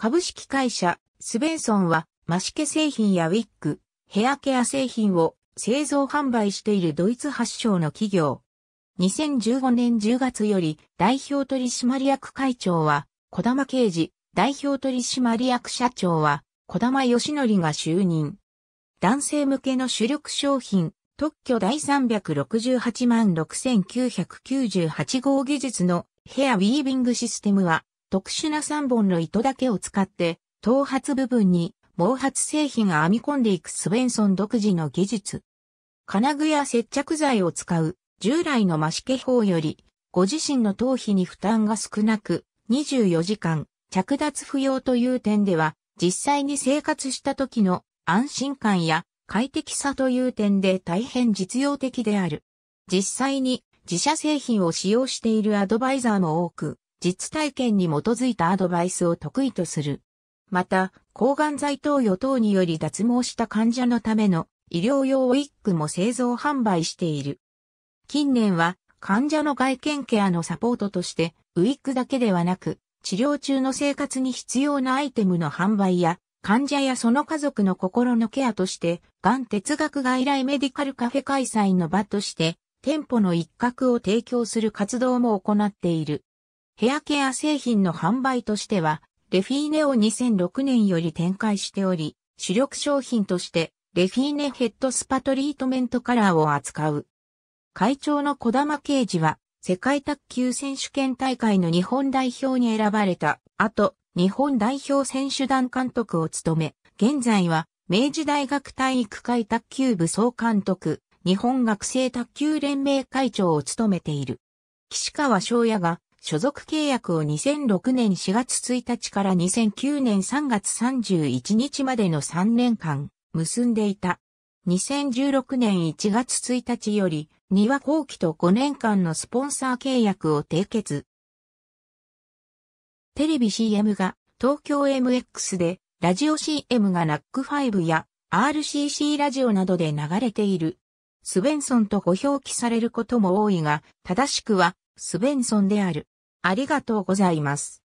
株式会社スベンソンは、マシケ製品やウィッグ、ヘアケア製品を製造販売しているドイツ発祥の企業。2015年10月より代表取締役会長は、小玉刑治、代表取締役社長は、小玉義則が就任。男性向けの主力商品、特許第368万6998号技術のヘアウィービングシステムは、特殊な3本の糸だけを使って、頭髪部分に毛髪製品が編み込んでいくスベンソン独自の技術。金具や接着剤を使う従来の増し化法より、ご自身の頭皮に負担が少なく、24時間着脱不要という点では、実際に生活した時の安心感や快適さという点で大変実用的である。実際に自社製品を使用しているアドバイザーも多く、実体験に基づいたアドバイスを得意とする。また、抗がん剤投与等により脱毛した患者のための医療用ウィッグも製造販売している。近年は患者の外見ケアのサポートとしてウィッグだけではなく治療中の生活に必要なアイテムの販売や患者やその家族の心のケアとしてがん哲学外来メディカルカフェ開催の場として店舗の一角を提供する活動も行っている。ヘアケア製品の販売としては、レフィーネを2006年より展開しており、主力商品として、レフィーネヘッドスパトリートメントカラーを扱う。会長の小玉刑事は、世界卓球選手権大会の日本代表に選ばれた後、日本代表選手団監督を務め、現在は明治大学体育会卓球部総監督、日本学生卓球連盟会長を務めている。岸川翔也が所属契約を2006年4月1日から2009年3月31日までの3年間結んでいた。2016年1月1日より、丹話後期と5年間のスポンサー契約を締結。テレビ CM が東京 MX で、ラジオ CM がナック5や RCC ラジオなどで流れている。スベンソンとご表記されることも多いが、正しくはスベンソンである。ありがとうございます。